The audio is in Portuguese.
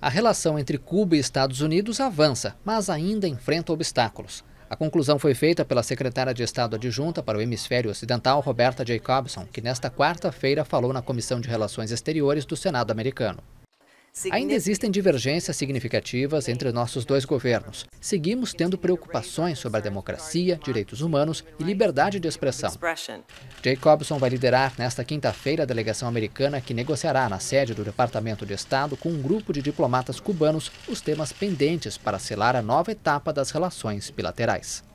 A relação entre Cuba e Estados Unidos avança, mas ainda enfrenta obstáculos. A conclusão foi feita pela secretária de Estado adjunta para o Hemisfério Ocidental, Roberta Jacobson, que nesta quarta-feira falou na Comissão de Relações Exteriores do Senado americano. Ainda existem divergências significativas entre nossos dois governos. Seguimos tendo preocupações sobre a democracia, direitos humanos e liberdade de expressão. Jacobson vai liderar nesta quinta-feira a delegação americana que negociará na sede do Departamento de Estado com um grupo de diplomatas cubanos os temas pendentes para selar a nova etapa das relações bilaterais.